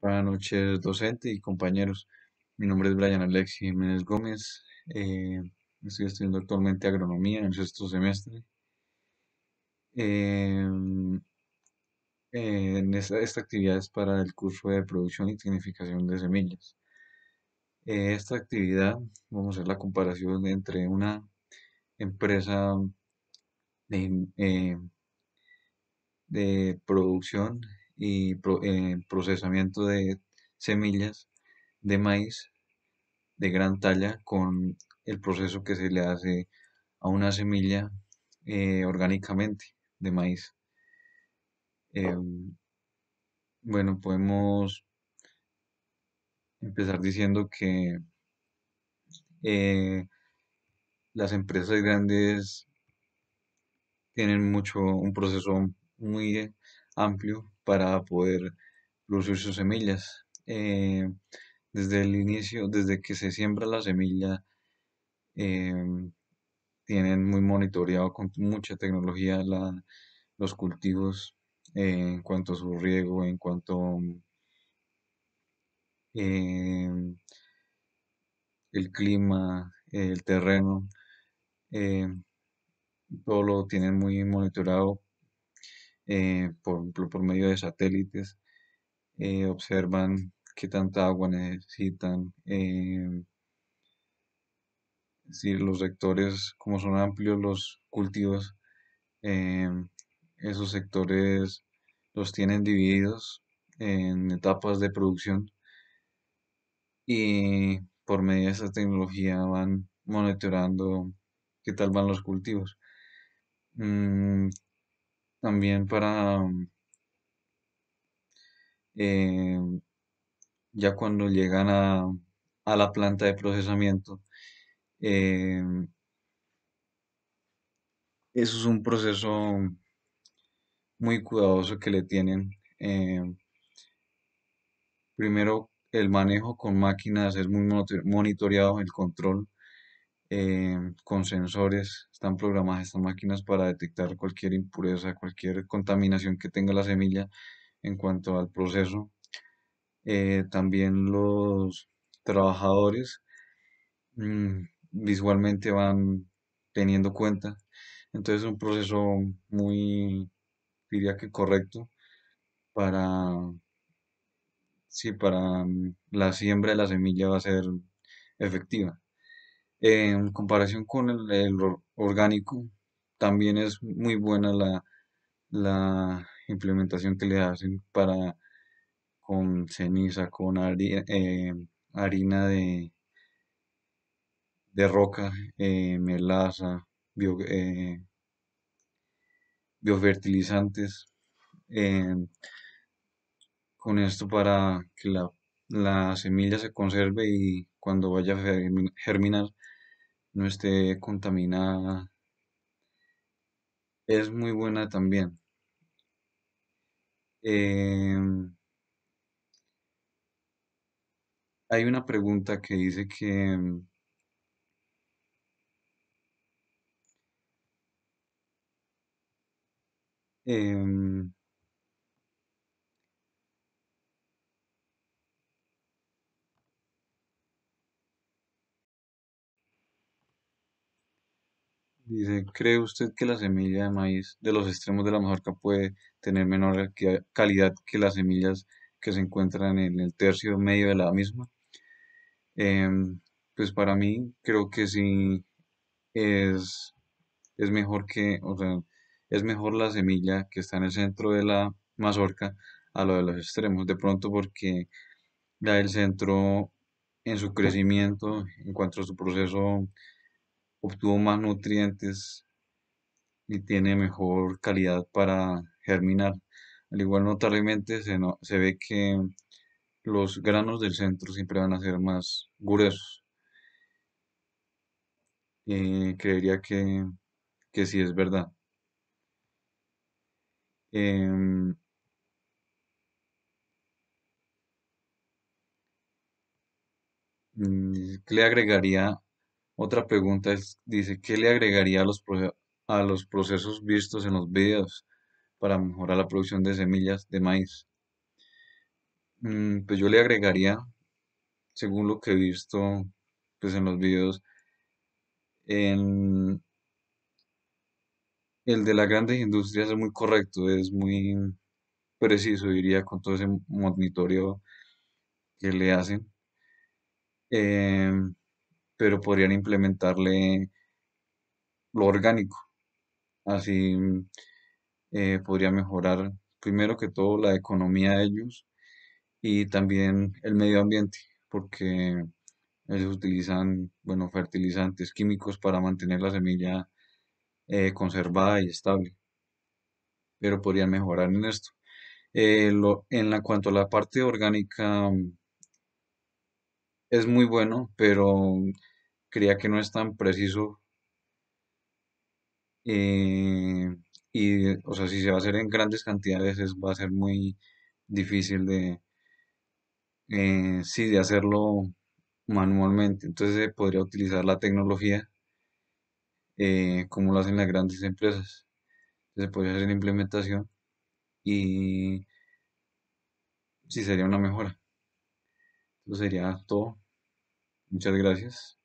Buenas noches, docente y compañeros. Mi nombre es Brian Alexis Jiménez Gómez. Eh, estoy estudiando actualmente agronomía en el sexto semestre. Eh, esta, actividad es para el curso de producción y tecnificación de semillas. Eh, esta actividad, vamos a hacer la comparación entre una empresa de, de producción y eh, procesamiento de semillas de maíz de gran talla con el proceso que se le hace a una semilla eh, orgánicamente de maíz. Em, bueno, podemos empezar diciendo que eh, las empresas grandes tienen mucho un proceso muy amplio para poder producir sus semillas. Eh, desde el inicio, desde que se siembra la semilla, eh, tienen muy monitoreado con mucha tecnología los cultivos eh, en cuanto a su riego, en cuanto el clima, el terreno, todo lo tienen muy monitoreado eh, por por medio de satélites, eh, observan qué tanta agua necesitan. Eh, si los sectores, como son amplios los cultivos, esos sectores los tienen divididos en etapas de producción y por medio de esa tecnología van monitorando qué tal van los cultivos. Mm, también para mm, eh, ya cuando llegan a, la planta de procesamiento. Eh, eso es un proceso muy cuidadoso que le tienen. Eh, primero, el manejo con máquinas es muy monitoreado, el control. Em, con sensores. Están programadas estas máquinas para detectar cualquier impureza, cualquier contaminación que tenga la semilla en cuanto al proceso. Eh, también los trabajadores mm, visualmente van teniendo cuenta. Entonces es un proceso muy, diría que correcto para, sí, para mm, la siembra de la semilla va a ser efectiva en comparación con el, orgánico, también es muy buena la, implementación que le hacen para con ceniza, con harina, eh, de, de roca, eh, melaza, eh, biofertilizantes. con esto para que la semilla se conserve y cuando vaya a germinar no esté contaminada. Es muy buena también. Eh, hay una pregunta que dice que mm, em, Dice, ¿cree usted que la semilla de maíz de los extremos de la mazorca puede tener menor calidad que las semillas que se encuentran en el tercio medio de la misma? Em, pues para mí creo que sí es, mejor que, o sea, es mejor la semilla que está en el centro de la mazorca a lo de los extremos. De pronto porque ya el centro en su crecimiento, en cuanto a su proceso obtuvo más nutrientes y tiene mejor calidad para germinar. Al igual notablemente se, se ve que los granos del centro siempre van a ser más gruesos. Eh, creería que, sí es verdad. Em, mm, le agregaría otra pregunta es, dice, ¿qué le agregaría a los, a los procesos vistos en los videos para mejorar la producción de semillas de maíz? Mm, pues yo le agregaría, según lo que he visto pues en los videos, el de las grandes industrias es muy correcto, es muy preciso, diría, con todo ese monitoreo que le hacen. Eh, pero podrían implementarle lo orgánico. Así mm, eh, podría mejorar primero que todo la economía de ellos y también el medio ambiente, porque ellos utilizan, bueno, fertilizantes químicos para mantener la semilla eh, conservada y estable. Pero podrían mejorar en esto. Eh, lo, en cuanto a la parte orgánica, mm, es muy bueno, pero creía que no es tan preciso. Eh, y, o sea, si se va a hacer en grandes cantidades, es, va a ser muy difícil de, eh, sí, de hacerlo manualmente. Entonces se podría utilizar la tecnología eh, como lo hacen las grandes empresas. se podría hacer implementación y sí sería una mejora. Eso sería todo muchas gracias